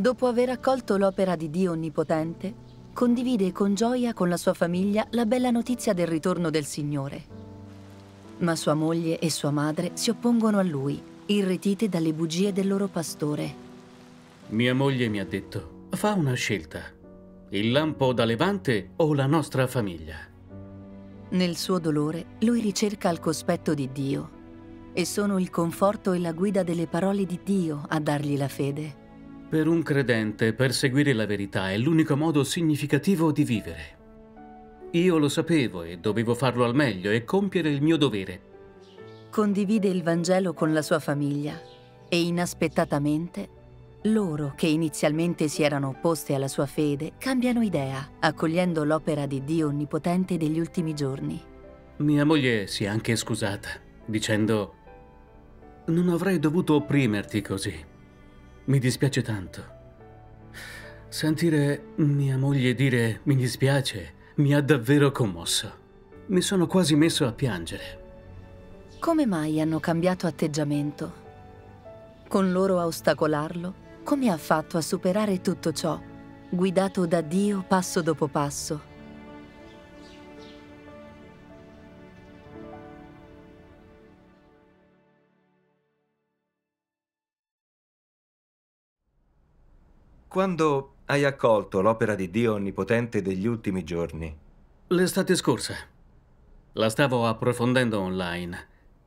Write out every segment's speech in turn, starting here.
dopo aver accolto l'opera di Dio Onnipotente, condivide con gioia con la sua famiglia la bella notizia del ritorno del Signore. Ma sua moglie e sua madre si oppongono a lui, irretite dalle bugie del loro pastore. Mia moglie mi ha detto, fa una scelta, il lampo da levante o la nostra famiglia. Nel suo dolore, lui ricerca il cospetto di Dio e sono il conforto e la guida delle parole di Dio a dargli la fede. Per un credente, perseguire la verità è l'unico modo significativo di vivere. Io lo sapevo e dovevo farlo al meglio e compiere il mio dovere. Condivide il Vangelo con la sua famiglia e inaspettatamente loro, che inizialmente si erano opposte alla sua fede, cambiano idea, accogliendo l'opera di Dio Onnipotente degli ultimi giorni. Mia moglie si è anche scusata, dicendo «Non avrei dovuto opprimerti così». Mi dispiace tanto. Sentire mia moglie dire mi dispiace mi ha davvero commosso. Mi sono quasi messo a piangere. Come mai hanno cambiato atteggiamento? Con loro a ostacolarlo, come ha fatto a superare tutto ciò, guidato da Dio passo dopo passo? Quando hai accolto l'opera di Dio Onnipotente degli ultimi giorni? L'estate scorsa. La stavo approfondendo online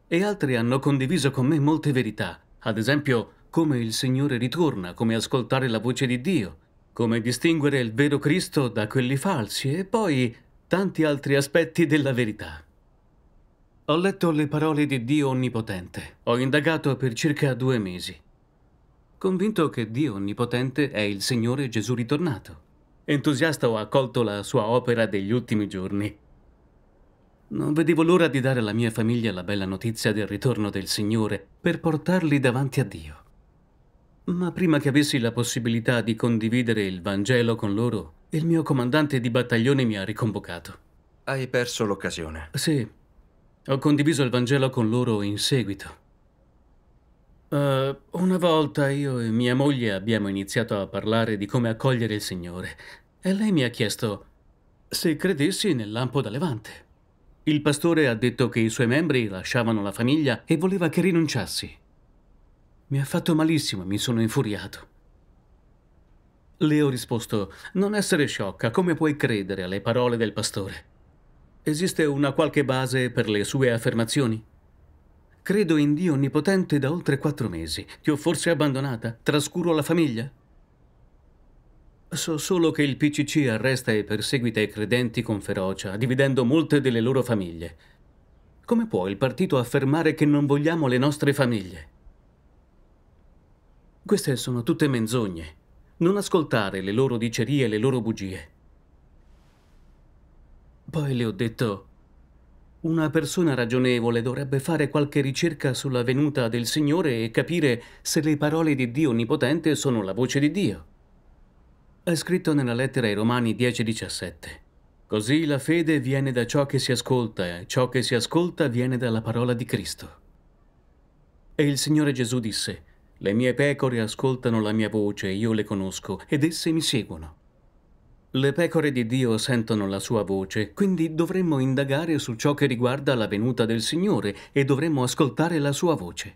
e altri hanno condiviso con me molte verità, ad esempio come il Signore ritorna, come ascoltare la voce di Dio, come distinguere il vero Cristo da quelli falsi e poi tanti altri aspetti della verità. Ho letto le parole di Dio Onnipotente. Ho indagato per circa due mesi convinto che Dio Onnipotente è il Signore Gesù ritornato. Entusiasta ho accolto la sua opera degli ultimi giorni. Non vedevo l'ora di dare alla mia famiglia la bella notizia del ritorno del Signore per portarli davanti a Dio. Ma prima che avessi la possibilità di condividere il Vangelo con loro, il mio comandante di battaglione mi ha riconvocato. Hai perso l'occasione. Sì. Ho condiviso il Vangelo con loro in seguito. Uh, una volta io e mia moglie abbiamo iniziato a parlare di come accogliere il Signore e lei mi ha chiesto se credessi nel lampo da levante. Il pastore ha detto che i suoi membri lasciavano la famiglia e voleva che rinunciassi. Mi ha fatto malissimo e mi sono infuriato. Le ho risposto, non essere sciocca, come puoi credere alle parole del pastore? Esiste una qualche base per le sue affermazioni? Credo in Dio Onnipotente da oltre quattro mesi. Ti ho forse abbandonata? Trascuro la famiglia? So solo che il PCC arresta e perseguita i credenti con ferocia, dividendo molte delle loro famiglie. Come può il partito affermare che non vogliamo le nostre famiglie? Queste sono tutte menzogne. Non ascoltare le loro dicerie e le loro bugie. Poi le ho detto una persona ragionevole dovrebbe fare qualche ricerca sulla venuta del Signore e capire se le parole di Dio Onnipotente sono la voce di Dio. È scritto nella lettera ai Romani 10:17. Così la fede viene da ciò che si ascolta e ciò che si ascolta viene dalla parola di Cristo. E il Signore Gesù disse, Le mie pecore ascoltano la mia voce, io le conosco ed esse mi seguono. Le pecore di Dio sentono la sua voce, quindi dovremmo indagare su ciò che riguarda la venuta del Signore e dovremmo ascoltare la sua voce.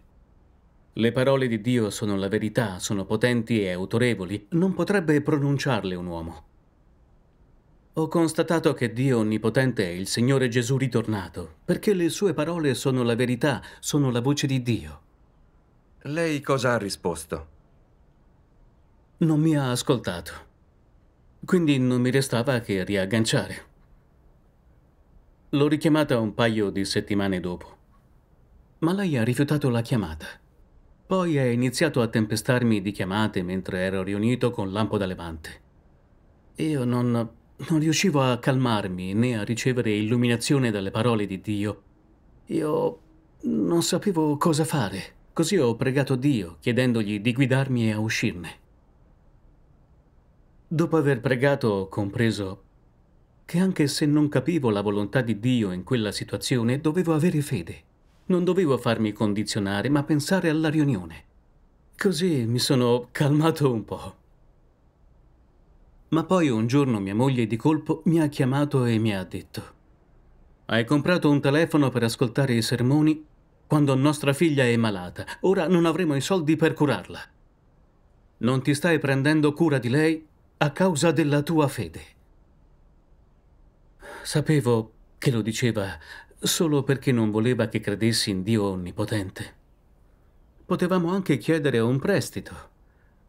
Le parole di Dio sono la verità, sono potenti e autorevoli, non potrebbe pronunciarle un uomo. Ho constatato che Dio Onnipotente è il Signore Gesù ritornato, perché le sue parole sono la verità, sono la voce di Dio. Lei cosa ha risposto? Non mi ha ascoltato quindi non mi restava che riagganciare. L'ho richiamata un paio di settimane dopo, ma lei ha rifiutato la chiamata. Poi ha iniziato a tempestarmi di chiamate mentre ero riunito con Lampo da Levante. Io non, non riuscivo a calmarmi né a ricevere illuminazione dalle parole di Dio. Io non sapevo cosa fare, così ho pregato Dio chiedendogli di guidarmi a uscirne. Dopo aver pregato ho compreso che anche se non capivo la volontà di Dio in quella situazione, dovevo avere fede. Non dovevo farmi condizionare, ma pensare alla riunione. Così mi sono calmato un po'. Ma poi un giorno mia moglie di colpo mi ha chiamato e mi ha detto «Hai comprato un telefono per ascoltare i sermoni quando nostra figlia è malata. Ora non avremo i soldi per curarla. Non ti stai prendendo cura di lei a causa della tua fede. Sapevo che lo diceva solo perché non voleva che credessi in Dio Onnipotente. Potevamo anche chiedere un prestito.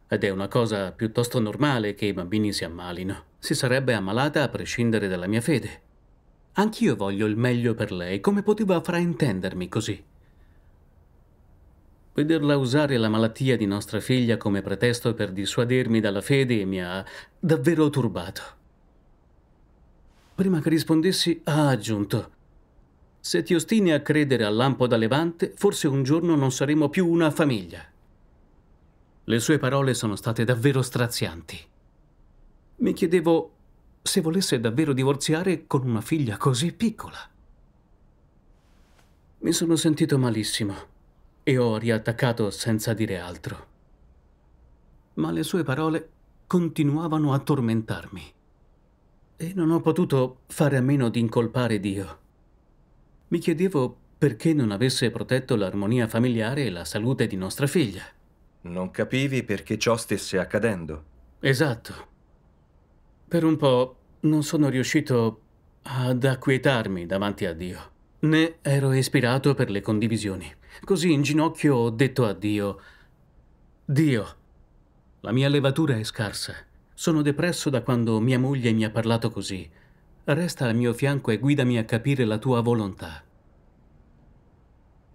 Ed è una cosa piuttosto normale che i bambini si ammalino. Si sarebbe ammalata a prescindere dalla mia fede. Anch'io voglio il meglio per lei, come poteva fraintendermi così? Vederla usare la malattia di nostra figlia come pretesto per dissuadermi dalla fede mi ha davvero turbato. Prima che rispondessi, ha aggiunto. Se ti ostini a credere al lampo da levante, forse un giorno non saremo più una famiglia. Le sue parole sono state davvero strazianti. Mi chiedevo se volesse davvero divorziare con una figlia così piccola. Mi sono sentito malissimo e ho riattaccato senza dire altro. Ma le sue parole continuavano a tormentarmi e non ho potuto fare a meno di incolpare Dio. Mi chiedevo perché non avesse protetto l'armonia familiare e la salute di nostra figlia. Non capivi perché ciò stesse accadendo. Esatto. Per un po' non sono riuscito ad acquietarmi davanti a Dio, né ero ispirato per le condivisioni. Così in ginocchio ho detto a Dio, Dio, la mia levatura è scarsa. Sono depresso da quando mia moglie mi ha parlato così. Resta al mio fianco e guidami a capire la tua volontà.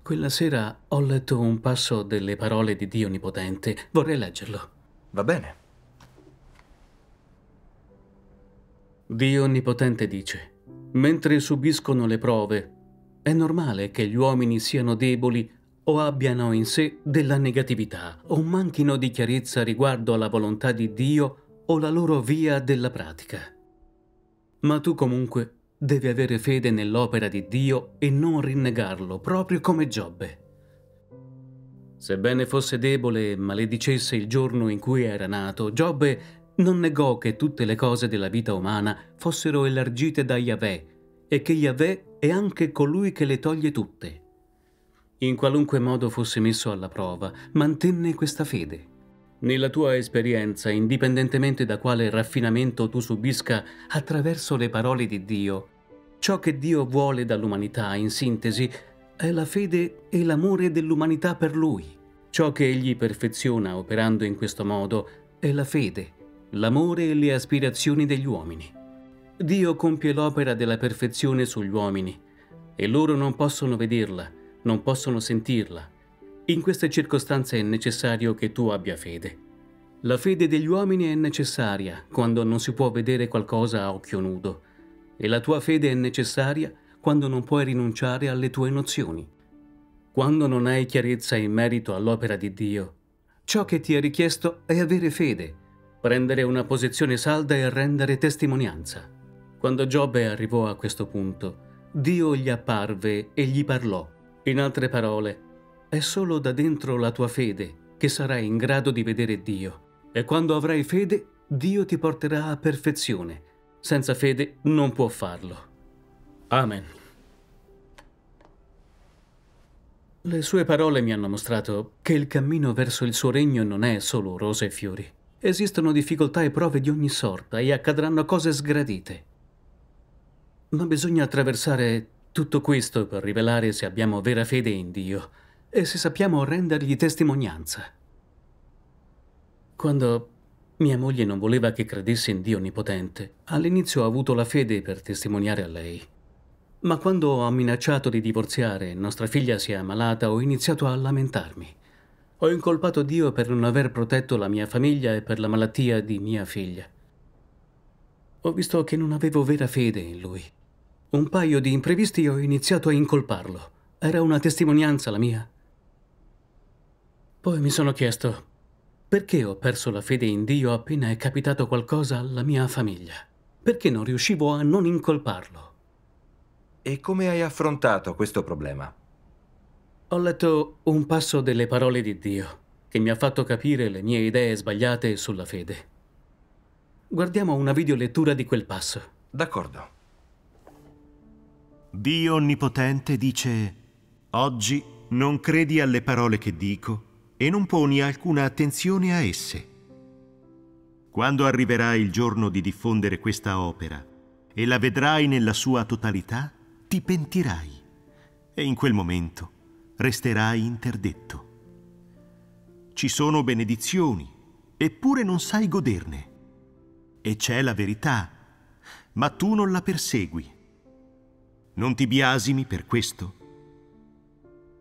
Quella sera ho letto un passo delle parole di Dio Onnipotente. Vorrei leggerlo. Va bene. Dio Onnipotente dice, mentre subiscono le prove, è normale che gli uomini siano deboli o abbiano in sé della negatività o manchino di chiarezza riguardo alla volontà di Dio o la loro via della pratica. Ma tu comunque devi avere fede nell'opera di Dio e non rinnegarlo, proprio come Giobbe. Sebbene fosse debole e maledicesse il giorno in cui era nato, Giobbe non negò che tutte le cose della vita umana fossero elargite da Yahweh e che Yahweh e anche colui che le toglie tutte. In qualunque modo fosse messo alla prova, mantenne questa fede. Nella tua esperienza, indipendentemente da quale raffinamento tu subisca attraverso le parole di Dio, ciò che Dio vuole dall'umanità, in sintesi, è la fede e l'amore dell'umanità per Lui. Ciò che Egli perfeziona operando in questo modo è la fede, l'amore e le aspirazioni degli uomini. Dio compie l'opera della perfezione sugli uomini e loro non possono vederla, non possono sentirla. In queste circostanze è necessario che tu abbia fede. La fede degli uomini è necessaria quando non si può vedere qualcosa a occhio nudo e la tua fede è necessaria quando non puoi rinunciare alle tue nozioni. Quando non hai chiarezza in merito all'opera di Dio, ciò che ti è richiesto è avere fede, prendere una posizione salda e rendere testimonianza. Quando Giobbe arrivò a questo punto, Dio gli apparve e gli parlò. In altre parole, è solo da dentro la tua fede che sarai in grado di vedere Dio. E quando avrai fede, Dio ti porterà a perfezione. Senza fede non può farlo. Amen. Le sue parole mi hanno mostrato che il cammino verso il suo regno non è solo rose e fiori. Esistono difficoltà e prove di ogni sorta e accadranno cose sgradite. Ma bisogna attraversare tutto questo per rivelare se abbiamo vera fede in Dio e se sappiamo rendergli testimonianza. Quando mia moglie non voleva che credesse in Dio Onnipotente, all'inizio ho avuto la fede per testimoniare a lei. Ma quando ho minacciato di divorziare e nostra figlia si è ammalata, ho iniziato a lamentarmi. Ho incolpato Dio per non aver protetto la mia famiglia e per la malattia di mia figlia. Ho visto che non avevo vera fede in Lui un paio di imprevisti ho iniziato a incolparlo. Era una testimonianza la mia. Poi mi sono chiesto, perché ho perso la fede in Dio appena è capitato qualcosa alla mia famiglia? Perché non riuscivo a non incolparlo? E come hai affrontato questo problema? Ho letto un passo delle parole di Dio che mi ha fatto capire le mie idee sbagliate sulla fede. Guardiamo una videolettura di quel passo. D'accordo. Dio Onnipotente dice, Oggi non credi alle parole che dico e non poni alcuna attenzione a esse. Quando arriverà il giorno di diffondere questa opera e la vedrai nella sua totalità, ti pentirai e in quel momento resterai interdetto. Ci sono benedizioni, eppure non sai goderne. E c'è la verità, ma tu non la persegui. Non ti biasimi per questo?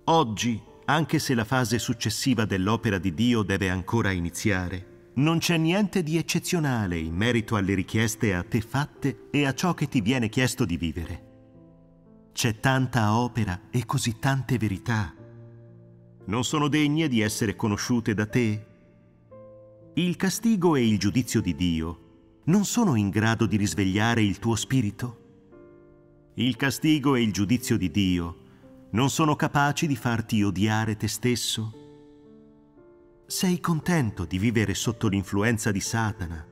Oggi, anche se la fase successiva dell'opera di Dio deve ancora iniziare, non c'è niente di eccezionale in merito alle richieste a te fatte e a ciò che ti viene chiesto di vivere. C'è tanta opera e così tante verità. Non sono degne di essere conosciute da te? Il castigo e il giudizio di Dio non sono in grado di risvegliare il tuo spirito? Il castigo e il giudizio di Dio non sono capaci di farti odiare te stesso? Sei contento di vivere sotto l'influenza di Satana,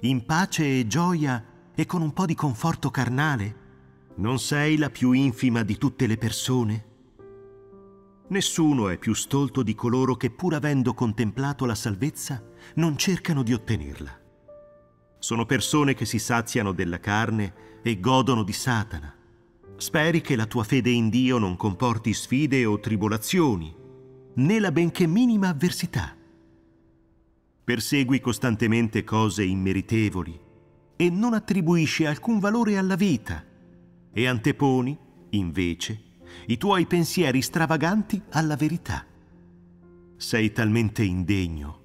in pace e gioia e con un po' di conforto carnale? Non sei la più infima di tutte le persone? Nessuno è più stolto di coloro che pur avendo contemplato la salvezza non cercano di ottenerla. Sono persone che si saziano della carne e godono di Satana. Speri che la tua fede in Dio non comporti sfide o tribolazioni, né la benché minima avversità. Persegui costantemente cose immeritevoli e non attribuisci alcun valore alla vita e anteponi, invece, i tuoi pensieri stravaganti alla verità. Sei talmente indegno.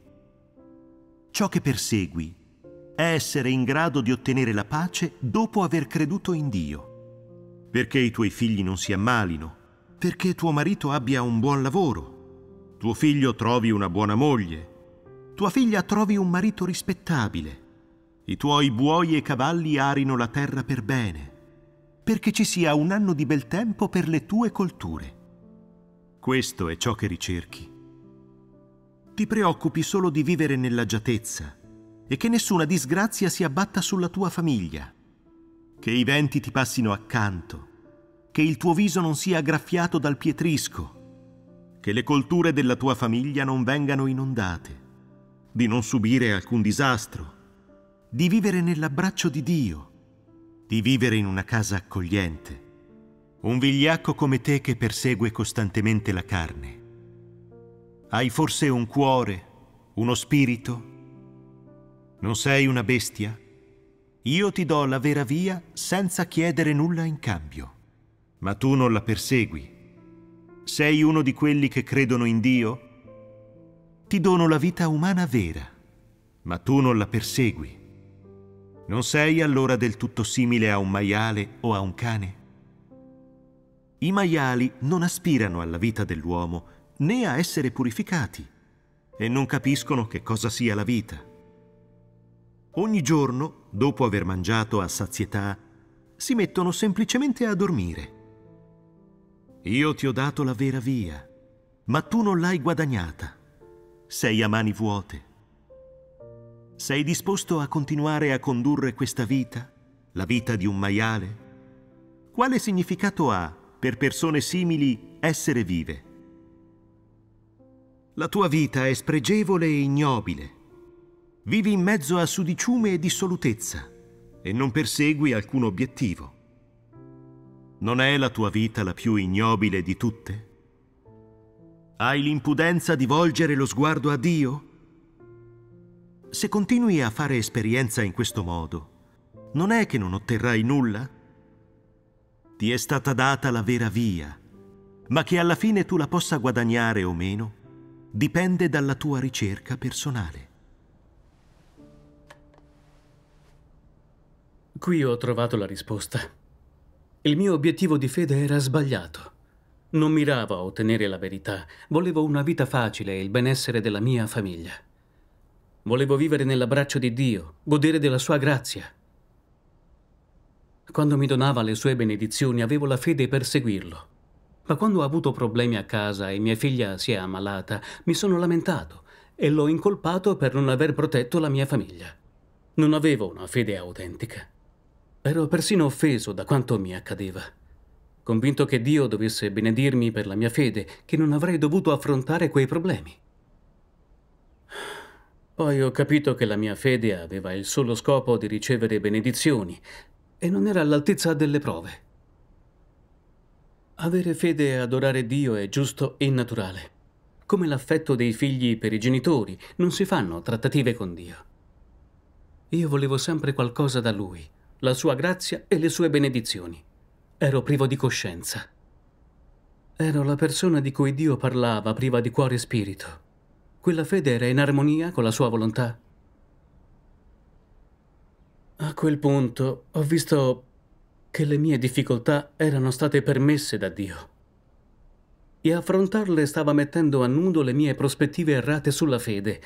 Ciò che persegui è essere in grado di ottenere la pace dopo aver creduto in Dio perché i tuoi figli non si ammalino, perché tuo marito abbia un buon lavoro, tuo figlio trovi una buona moglie, tua figlia trovi un marito rispettabile, i tuoi buoi e cavalli arino la terra per bene, perché ci sia un anno di bel tempo per le tue colture. Questo è ciò che ricerchi. Ti preoccupi solo di vivere nell'agiatezza e che nessuna disgrazia si abbatta sulla tua famiglia che i venti ti passino accanto, che il tuo viso non sia graffiato dal pietrisco, che le colture della tua famiglia non vengano inondate, di non subire alcun disastro, di vivere nell'abbraccio di Dio, di vivere in una casa accogliente. Un vigliacco come te che persegue costantemente la carne. Hai forse un cuore, uno spirito? Non sei una bestia? Io ti do la vera via senza chiedere nulla in cambio. Ma tu non la persegui. Sei uno di quelli che credono in Dio? Ti dono la vita umana vera, ma tu non la persegui. Non sei allora del tutto simile a un maiale o a un cane? I maiali non aspirano alla vita dell'uomo né a essere purificati e non capiscono che cosa sia la vita. Ogni giorno, dopo aver mangiato a sazietà, si mettono semplicemente a dormire. Io ti ho dato la vera via, ma tu non l'hai guadagnata. Sei a mani vuote. Sei disposto a continuare a condurre questa vita, la vita di un maiale? Quale significato ha, per persone simili, essere vive? La tua vita è spregevole e ignobile Vivi in mezzo a sudiciume e dissolutezza e non persegui alcun obiettivo. Non è la tua vita la più ignobile di tutte? Hai l'impudenza di volgere lo sguardo a Dio? Se continui a fare esperienza in questo modo, non è che non otterrai nulla? Ti è stata data la vera via, ma che alla fine tu la possa guadagnare o meno, dipende dalla tua ricerca personale. Qui ho trovato la risposta. Il mio obiettivo di fede era sbagliato. Non miravo a ottenere la verità, volevo una vita facile e il benessere della mia famiglia. Volevo vivere nell'abbraccio di Dio, godere della sua grazia. Quando mi donava le sue benedizioni avevo la fede per seguirlo. Ma quando ho avuto problemi a casa e mia figlia si è ammalata, mi sono lamentato e l'ho incolpato per non aver protetto la mia famiglia. Non avevo una fede autentica. Ero persino offeso da quanto mi accadeva. Convinto che Dio dovesse benedirmi per la mia fede, che non avrei dovuto affrontare quei problemi. Poi ho capito che la mia fede aveva il solo scopo di ricevere benedizioni e non era all'altezza delle prove. Avere fede e adorare Dio è giusto e naturale. Come l'affetto dei figli per i genitori, non si fanno trattative con Dio. Io volevo sempre qualcosa da Lui, la sua grazia e le sue benedizioni. Ero privo di coscienza. Ero la persona di cui Dio parlava, priva di cuore e spirito. Quella fede era in armonia con la sua volontà. A quel punto ho visto che le mie difficoltà erano state permesse da Dio. E affrontarle stava mettendo a nudo le mie prospettive errate sulla fede,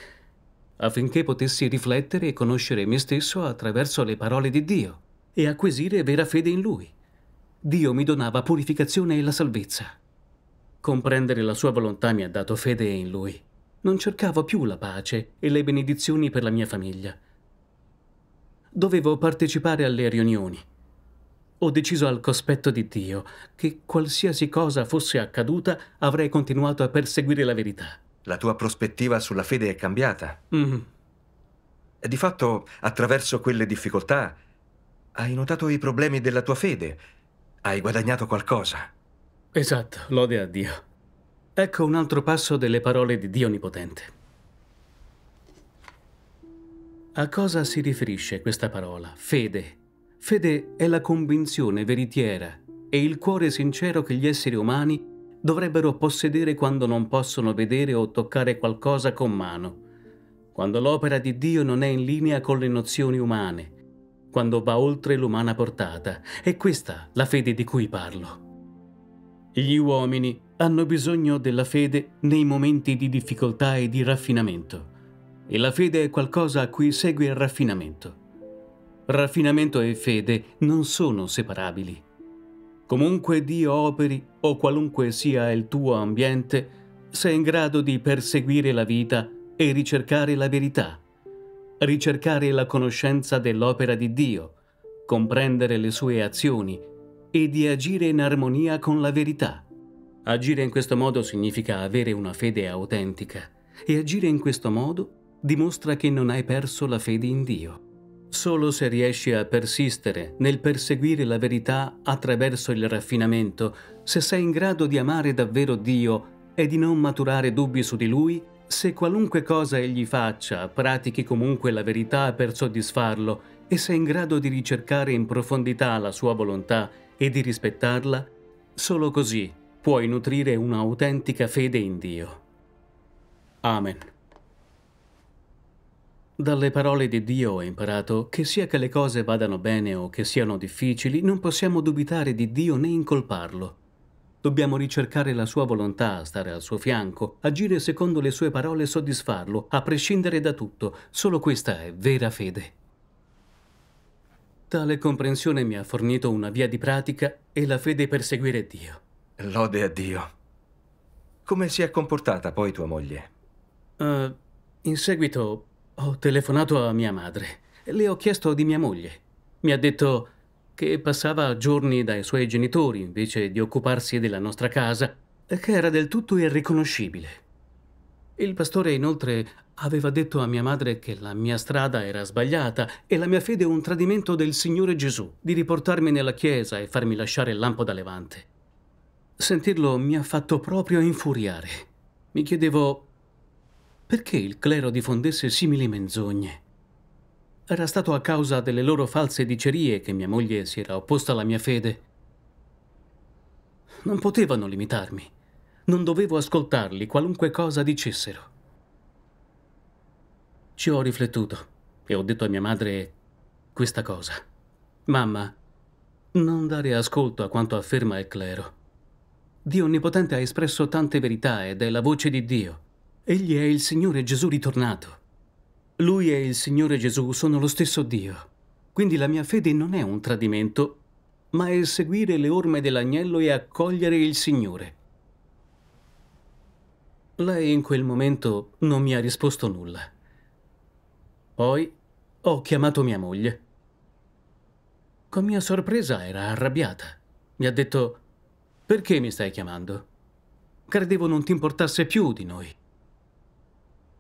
affinché potessi riflettere e conoscere me stesso attraverso le parole di Dio e acquisire vera fede in Lui. Dio mi donava purificazione e la salvezza. Comprendere la sua volontà mi ha dato fede in Lui. Non cercavo più la pace e le benedizioni per la mia famiglia. Dovevo partecipare alle riunioni. Ho deciso al cospetto di Dio che qualsiasi cosa fosse accaduta avrei continuato a perseguire la verità. La tua prospettiva sulla fede è cambiata. Mm. Di fatto, attraverso quelle difficoltà, hai notato i problemi della tua fede. Hai guadagnato qualcosa. Esatto, lode a Dio. Ecco un altro passo delle parole di Dio Onnipotente. A cosa si riferisce questa parola, fede? Fede è la convinzione veritiera e il cuore sincero che gli esseri umani dovrebbero possedere quando non possono vedere o toccare qualcosa con mano, quando l'opera di Dio non è in linea con le nozioni umane, quando va oltre l'umana portata. È questa la fede di cui parlo. Gli uomini hanno bisogno della fede nei momenti di difficoltà e di raffinamento. E la fede è qualcosa a cui segue il raffinamento. Raffinamento e fede non sono separabili. Comunque Dio operi o qualunque sia il tuo ambiente, sei in grado di perseguire la vita e ricercare la verità ricercare la conoscenza dell'opera di Dio, comprendere le sue azioni e di agire in armonia con la verità. Agire in questo modo significa avere una fede autentica e agire in questo modo dimostra che non hai perso la fede in Dio. Solo se riesci a persistere nel perseguire la verità attraverso il raffinamento, se sei in grado di amare davvero Dio e di non maturare dubbi su di Lui, se qualunque cosa egli faccia, pratichi comunque la verità per soddisfarlo e sei in grado di ricercare in profondità la sua volontà e di rispettarla, solo così puoi nutrire un'autentica fede in Dio. Amen. Dalle parole di Dio ho imparato che sia che le cose vadano bene o che siano difficili, non possiamo dubitare di Dio né incolparlo. Dobbiamo ricercare la sua volontà, stare al suo fianco, agire secondo le sue parole e soddisfarlo, a prescindere da tutto. Solo questa è vera fede. Tale comprensione mi ha fornito una via di pratica e la fede per seguire Dio. Lode a Dio. Come si è comportata poi tua moglie? Uh, in seguito ho telefonato a mia madre. Le ho chiesto di mia moglie. Mi ha detto che passava giorni dai suoi genitori invece di occuparsi della nostra casa, eh, che era del tutto irriconoscibile. Il pastore inoltre aveva detto a mia madre che la mia strada era sbagliata e la mia fede un tradimento del Signore Gesù, di riportarmi nella chiesa e farmi lasciare il lampo da levante. Sentirlo mi ha fatto proprio infuriare. Mi chiedevo perché il clero diffondesse simili menzogne era stato a causa delle loro false dicerie che mia moglie si era opposta alla mia fede. Non potevano limitarmi. Non dovevo ascoltarli qualunque cosa dicessero. Ci ho riflettuto e ho detto a mia madre questa cosa. Mamma, non dare ascolto a quanto afferma il clero. Dio Onnipotente ha espresso tante verità ed è la voce di Dio. Egli è il Signore Gesù ritornato. Lui e il Signore Gesù sono lo stesso Dio. Quindi la mia fede non è un tradimento, ma è seguire le orme dell'agnello e accogliere il Signore. Lei in quel momento non mi ha risposto nulla. Poi ho chiamato mia moglie. Con mia sorpresa era arrabbiata. Mi ha detto, perché mi stai chiamando? Credevo non ti importasse più di noi.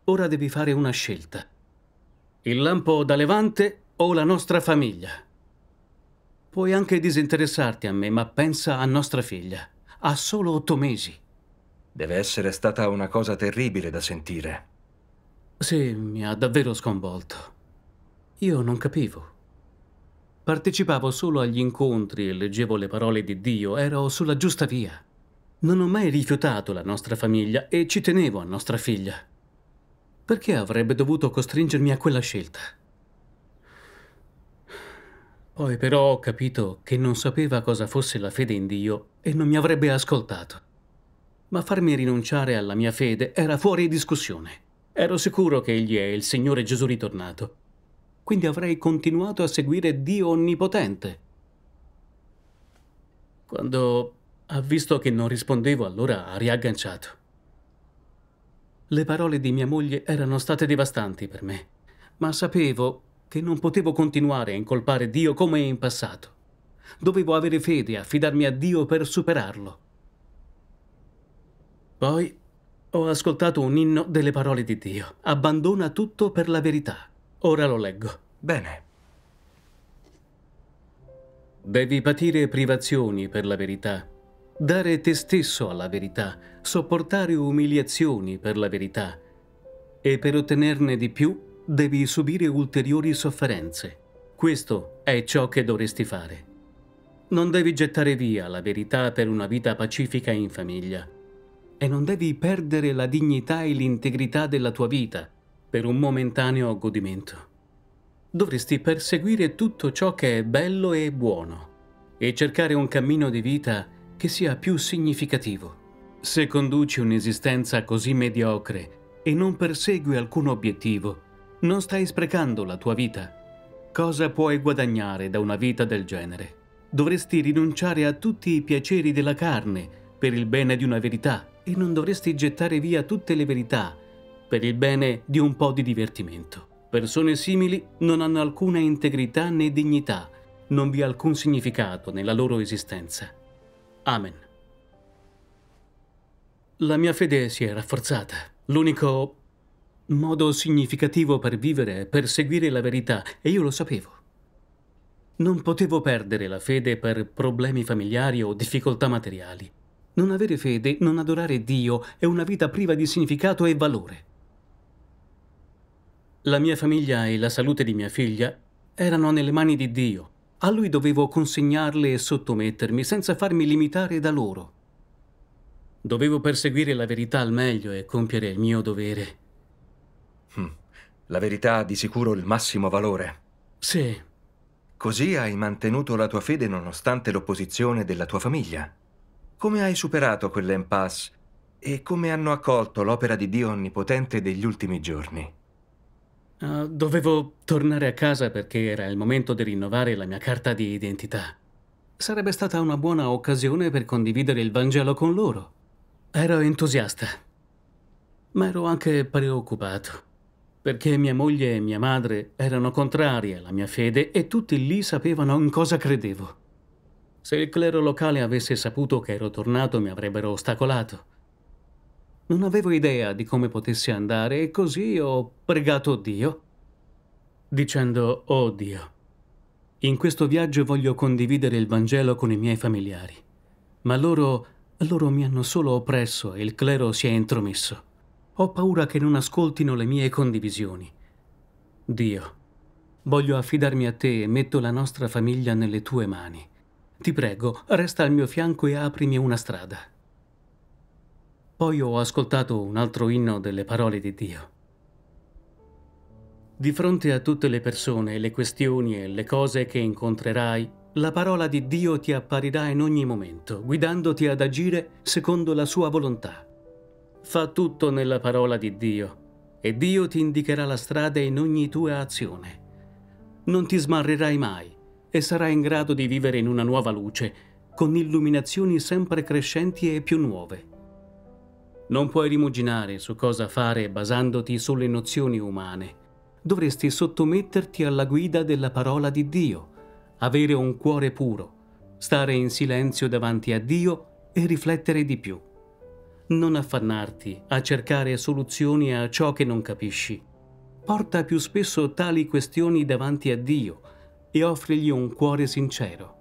Ora devi fare una scelta. Il lampo da levante o la nostra famiglia? Puoi anche disinteressarti a me, ma pensa a nostra figlia. Ha solo otto mesi. Deve essere stata una cosa terribile da sentire. Sì, mi ha davvero sconvolto. Io non capivo. Partecipavo solo agli incontri e leggevo le parole di Dio, ero sulla giusta via. Non ho mai rifiutato la nostra famiglia e ci tenevo a nostra figlia. Perché avrebbe dovuto costringermi a quella scelta? Poi però ho capito che non sapeva cosa fosse la fede in Dio e non mi avrebbe ascoltato. Ma farmi rinunciare alla mia fede era fuori discussione. Ero sicuro che egli è il Signore Gesù ritornato. Quindi avrei continuato a seguire Dio Onnipotente. Quando ha visto che non rispondevo, allora ha riagganciato. Le parole di mia moglie erano state devastanti per me, ma sapevo che non potevo continuare a incolpare Dio come in passato. Dovevo avere fede e affidarmi a Dio per superarlo. Poi ho ascoltato un inno delle parole di Dio. Abbandona tutto per la verità. Ora lo leggo. Bene. Devi patire privazioni per la verità dare te stesso alla verità, sopportare umiliazioni per la verità e per ottenerne di più devi subire ulteriori sofferenze. Questo è ciò che dovresti fare. Non devi gettare via la verità per una vita pacifica in famiglia e non devi perdere la dignità e l'integrità della tua vita per un momentaneo godimento. Dovresti perseguire tutto ciò che è bello e buono e cercare un cammino di vita che sia più significativo. Se conduci un'esistenza così mediocre e non persegui alcun obiettivo, non stai sprecando la tua vita. Cosa puoi guadagnare da una vita del genere? Dovresti rinunciare a tutti i piaceri della carne per il bene di una verità e non dovresti gettare via tutte le verità per il bene di un po' di divertimento. Persone simili non hanno alcuna integrità né dignità, non vi è alcun significato nella loro esistenza. Amen. La mia fede si è rafforzata. L'unico modo significativo per vivere è perseguire la verità e io lo sapevo. Non potevo perdere la fede per problemi familiari o difficoltà materiali. Non avere fede, non adorare Dio è una vita priva di significato e valore. La mia famiglia e la salute di mia figlia erano nelle mani di Dio a lui dovevo consegnarle e sottomettermi senza farmi limitare da loro. Dovevo perseguire la verità al meglio e compiere il mio dovere. Hm, la verità ha di sicuro il massimo valore. Sì. Così hai mantenuto la tua fede nonostante l'opposizione della tua famiglia. Come hai superato quell'impasse e come hanno accolto l'opera di Dio Onnipotente degli ultimi giorni? Uh, dovevo tornare a casa perché era il momento di rinnovare la mia carta di identità. Sarebbe stata una buona occasione per condividere il Vangelo con loro. Ero entusiasta, ma ero anche preoccupato, perché mia moglie e mia madre erano contrarie alla mia fede e tutti lì sapevano in cosa credevo. Se il clero locale avesse saputo che ero tornato mi avrebbero ostacolato. Non avevo idea di come potesse andare e così ho pregato Dio, dicendo, oh Dio, in questo viaggio voglio condividere il Vangelo con i miei familiari, ma loro, loro mi hanno solo oppresso e il clero si è intromesso. Ho paura che non ascoltino le mie condivisioni. Dio, voglio affidarmi a te e metto la nostra famiglia nelle tue mani. Ti prego, resta al mio fianco e aprimi una strada. Poi ho ascoltato un altro inno delle parole di Dio. Di fronte a tutte le persone, le questioni e le cose che incontrerai, la parola di Dio ti apparirà in ogni momento, guidandoti ad agire secondo la sua volontà. Fa tutto nella parola di Dio e Dio ti indicherà la strada in ogni tua azione. Non ti smarrirai mai e sarai in grado di vivere in una nuova luce, con illuminazioni sempre crescenti e più nuove. Non puoi rimuginare su cosa fare basandoti sulle nozioni umane. Dovresti sottometterti alla guida della parola di Dio, avere un cuore puro, stare in silenzio davanti a Dio e riflettere di più. Non affannarti a cercare soluzioni a ciò che non capisci. Porta più spesso tali questioni davanti a Dio e offrigli un cuore sincero.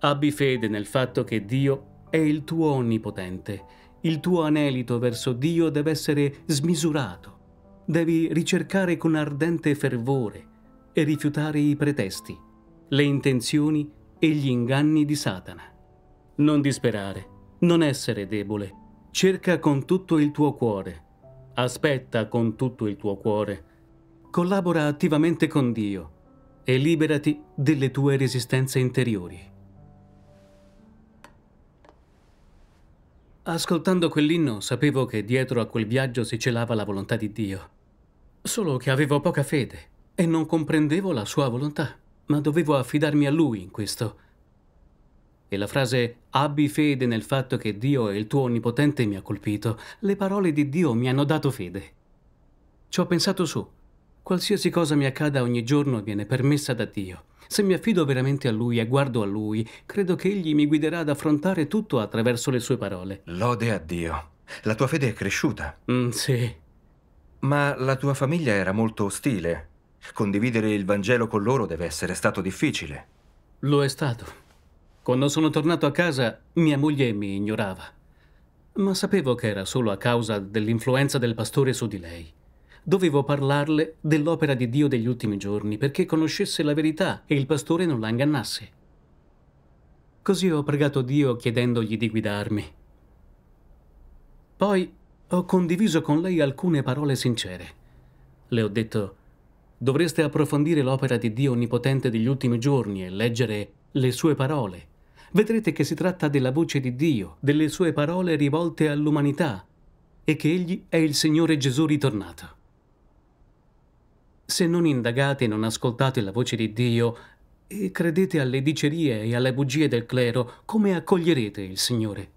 Abbi fede nel fatto che Dio è il tuo onnipotente il tuo anelito verso Dio deve essere smisurato. Devi ricercare con ardente fervore e rifiutare i pretesti, le intenzioni e gli inganni di Satana. Non disperare, non essere debole. Cerca con tutto il tuo cuore. Aspetta con tutto il tuo cuore. Collabora attivamente con Dio e liberati delle tue resistenze interiori. Ascoltando quell'inno sapevo che dietro a quel viaggio si celava la volontà di Dio. Solo che avevo poca fede e non comprendevo la sua volontà, ma dovevo affidarmi a lui in questo. E la frase abbi fede nel fatto che Dio è il tuo onnipotente mi ha colpito. Le parole di Dio mi hanno dato fede. Ci ho pensato su Qualsiasi cosa mi accada ogni giorno viene permessa da Dio. Se mi affido veramente a Lui e guardo a Lui, credo che Egli mi guiderà ad affrontare tutto attraverso le sue parole. Lode a Dio. La tua fede è cresciuta. Mm, sì. Ma la tua famiglia era molto ostile. Condividere il Vangelo con loro deve essere stato difficile. Lo è stato. Quando sono tornato a casa, mia moglie mi ignorava. Ma sapevo che era solo a causa dell'influenza del pastore su di lei dovevo parlarle dell'opera di Dio degli ultimi giorni perché conoscesse la verità e il pastore non la ingannasse. Così ho pregato Dio chiedendogli di guidarmi. Poi ho condiviso con lei alcune parole sincere. Le ho detto, dovreste approfondire l'opera di Dio Onnipotente degli ultimi giorni e leggere le sue parole. Vedrete che si tratta della voce di Dio, delle sue parole rivolte all'umanità, e che Egli è il Signore Gesù ritornato se non indagate e non ascoltate la voce di Dio e credete alle dicerie e alle bugie del clero, come accoglierete il Signore?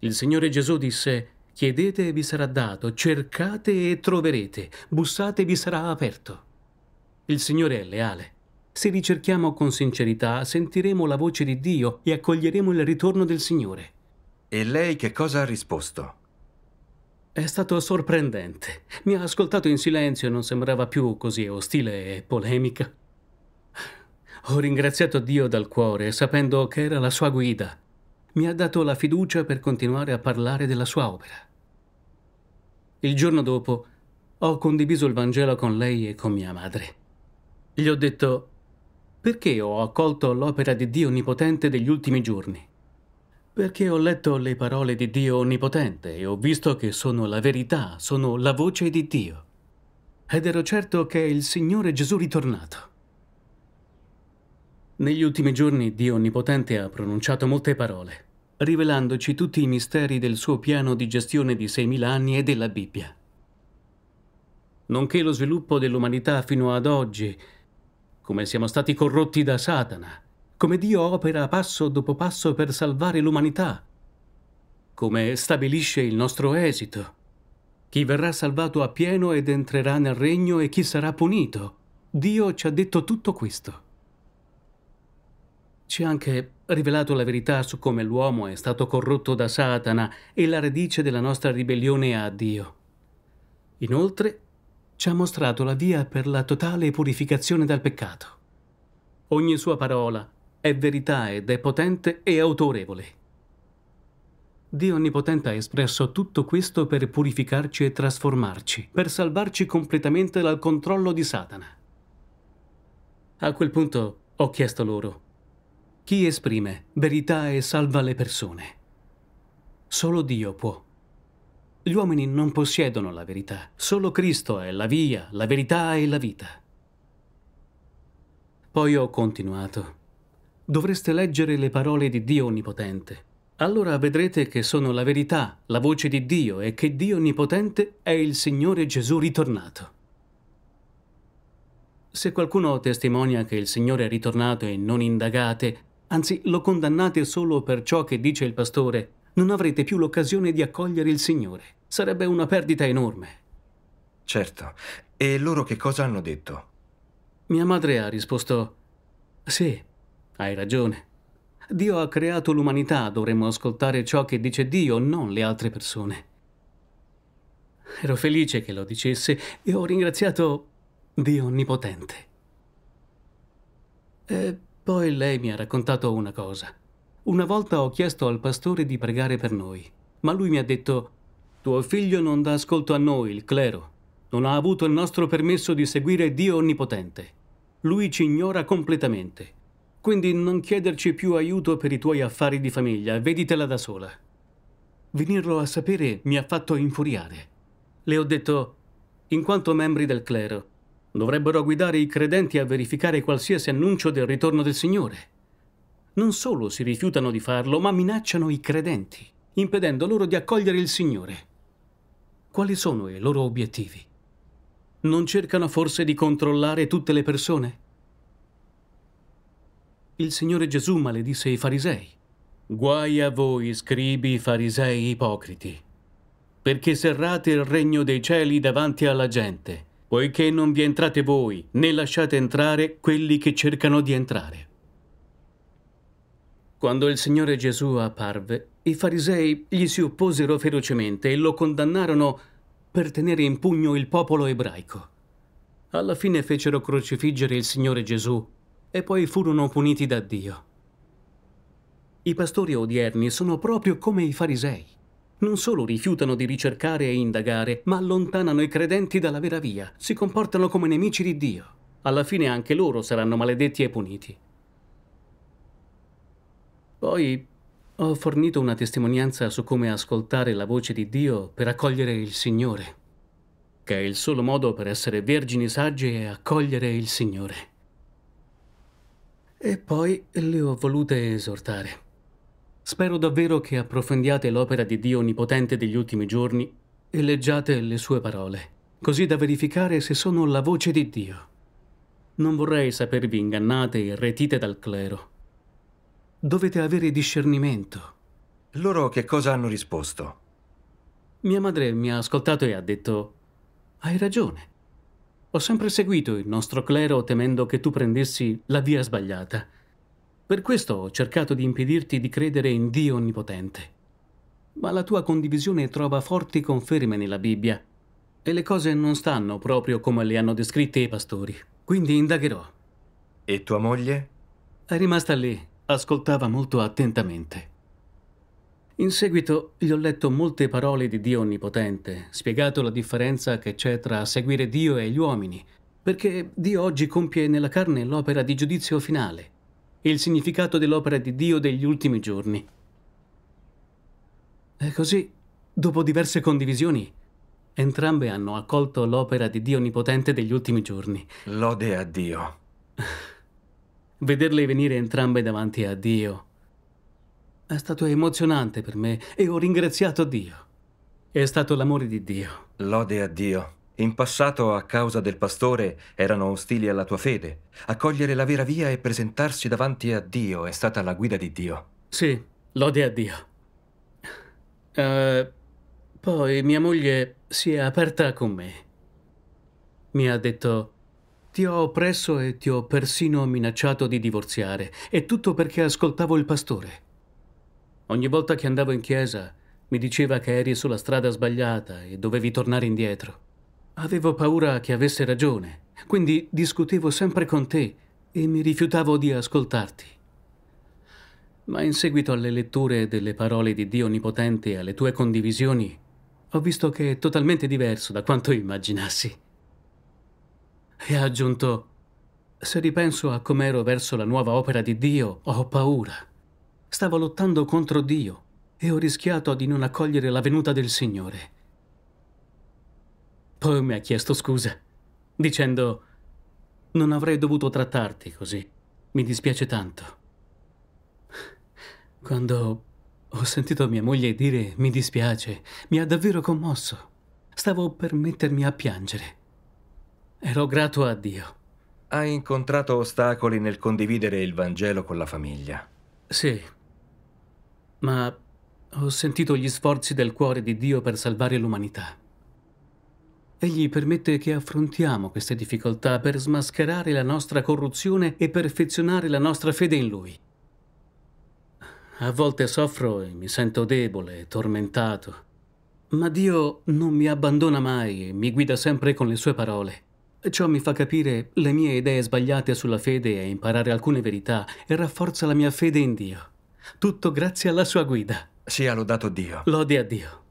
Il Signore Gesù disse, chiedete e vi sarà dato, cercate e troverete, bussate e vi sarà aperto. Il Signore è leale. Se ricerchiamo con sincerità, sentiremo la voce di Dio e accoglieremo il ritorno del Signore. E lei che cosa ha risposto? È stato sorprendente. Mi ha ascoltato in silenzio e non sembrava più così ostile e polemica. Ho ringraziato Dio dal cuore, sapendo che era la sua guida. Mi ha dato la fiducia per continuare a parlare della sua opera. Il giorno dopo ho condiviso il Vangelo con lei e con mia madre. Gli ho detto, perché ho accolto l'opera di Dio Onnipotente degli ultimi giorni? Perché ho letto le parole di Dio Onnipotente e ho visto che sono la verità, sono la voce di Dio. Ed ero certo che è il Signore Gesù ritornato. Negli ultimi giorni Dio Onnipotente ha pronunciato molte parole, rivelandoci tutti i misteri del suo piano di gestione di 6.000 anni e della Bibbia, nonché lo sviluppo dell'umanità fino ad oggi, come siamo stati corrotti da Satana, come Dio opera passo dopo passo per salvare l'umanità, come stabilisce il nostro esito, chi verrà salvato a pieno ed entrerà nel regno e chi sarà punito. Dio ci ha detto tutto questo. Ci ha anche rivelato la verità su come l'uomo è stato corrotto da Satana e la radice della nostra ribellione a Dio. Inoltre, ci ha mostrato la via per la totale purificazione dal peccato. Ogni sua parola è verità ed è potente e autorevole. Dio Onnipotente ha espresso tutto questo per purificarci e trasformarci, per salvarci completamente dal controllo di Satana. A quel punto ho chiesto loro, chi esprime verità e salva le persone? Solo Dio può. Gli uomini non possiedono la verità, solo Cristo è la via, la verità e la vita. Poi ho continuato dovreste leggere le parole di Dio Onnipotente. Allora vedrete che sono la verità, la voce di Dio e che Dio Onnipotente è il Signore Gesù ritornato. Se qualcuno testimonia che il Signore è ritornato e non indagate, anzi lo condannate solo per ciò che dice il pastore, non avrete più l'occasione di accogliere il Signore. Sarebbe una perdita enorme. Certo. E loro che cosa hanno detto? Mia madre ha risposto, sì, hai ragione. Dio ha creato l'umanità, dovremmo ascoltare ciò che dice Dio, non le altre persone. Ero felice che lo dicesse e ho ringraziato Dio Onnipotente. E poi lei mi ha raccontato una cosa. Una volta ho chiesto al pastore di pregare per noi, ma lui mi ha detto, tuo figlio non dà ascolto a noi, il clero, non ha avuto il nostro permesso di seguire Dio Onnipotente. Lui ci ignora completamente. Quindi non chiederci più aiuto per i tuoi affari di famiglia, veditela da sola. Venirlo a sapere mi ha fatto infuriare. Le ho detto, in quanto membri del clero, dovrebbero guidare i credenti a verificare qualsiasi annuncio del ritorno del Signore. Non solo si rifiutano di farlo, ma minacciano i credenti, impedendo loro di accogliere il Signore. Quali sono i loro obiettivi? Non cercano forse di controllare tutte le persone? il Signore Gesù maledisse i farisei. Guai a voi, scribi farisei ipocriti, perché serrate il regno dei cieli davanti alla gente, poiché non vi entrate voi, né lasciate entrare quelli che cercano di entrare. Quando il Signore Gesù apparve, i farisei gli si opposero ferocemente e lo condannarono per tenere in pugno il popolo ebraico. Alla fine fecero crocifiggere il Signore Gesù e poi furono puniti da Dio. I pastori odierni sono proprio come i farisei. Non solo rifiutano di ricercare e indagare, ma allontanano i credenti dalla vera via, si comportano come nemici di Dio. Alla fine anche loro saranno maledetti e puniti. Poi ho fornito una testimonianza su come ascoltare la voce di Dio per accogliere il Signore, che è il solo modo per essere vergini sagge e accogliere il Signore. E poi le ho volute esortare. Spero davvero che approfondiate l'opera di Dio Onnipotente degli ultimi giorni e leggiate le sue parole, così da verificare se sono la voce di Dio. Non vorrei sapervi ingannate e retite dal clero. Dovete avere discernimento. Loro che cosa hanno risposto? Mia madre mi ha ascoltato e ha detto, hai ragione. Ho sempre seguito il nostro clero temendo che tu prendessi la via sbagliata. Per questo ho cercato di impedirti di credere in Dio Onnipotente. Ma la tua condivisione trova forti conferme nella Bibbia e le cose non stanno proprio come le hanno descritte i pastori. Quindi indagherò. E tua moglie? È rimasta lì, ascoltava molto attentamente. In seguito gli ho letto molte parole di Dio Onnipotente, spiegato la differenza che c'è tra seguire Dio e gli uomini, perché Dio oggi compie nella carne l'opera di giudizio finale, il significato dell'opera di Dio degli ultimi giorni. E così, dopo diverse condivisioni, entrambe hanno accolto l'opera di Dio Onnipotente degli ultimi giorni. Lode a Dio. Vederle venire entrambe davanti a Dio è stato emozionante per me e ho ringraziato Dio. È stato l'amore di Dio. Lode a Dio. In passato, a causa del pastore, erano ostili alla tua fede. Accogliere la vera via e presentarsi davanti a Dio è stata la guida di Dio. Sì, lode a Dio. Uh, poi mia moglie si è aperta con me. Mi ha detto, ti ho oppresso e ti ho persino minacciato di divorziare, e tutto perché ascoltavo il pastore. Ogni volta che andavo in chiesa mi diceva che eri sulla strada sbagliata e dovevi tornare indietro. Avevo paura che avesse ragione, quindi discutevo sempre con te e mi rifiutavo di ascoltarti. Ma in seguito alle letture delle parole di Dio Onnipotente e alle tue condivisioni, ho visto che è totalmente diverso da quanto immaginassi. E ha aggiunto, se ripenso a com'ero verso la nuova opera di Dio, ho paura. Stavo lottando contro Dio e ho rischiato di non accogliere la venuta del Signore. Poi mi ha chiesto scusa, dicendo non avrei dovuto trattarti così. Mi dispiace tanto. Quando ho sentito mia moglie dire mi dispiace, mi ha davvero commosso. Stavo per mettermi a piangere. Ero grato a Dio. Hai incontrato ostacoli nel condividere il Vangelo con la famiglia. Sì ma ho sentito gli sforzi del cuore di Dio per salvare l'umanità. Egli permette che affrontiamo queste difficoltà per smascherare la nostra corruzione e perfezionare la nostra fede in Lui. A volte soffro e mi sento debole, e tormentato, ma Dio non mi abbandona mai e mi guida sempre con le sue parole. Ciò mi fa capire le mie idee sbagliate sulla fede e imparare alcune verità e rafforza la mia fede in Dio. Tutto grazie alla sua guida. Sia lodato Dio. Lodi a Dio.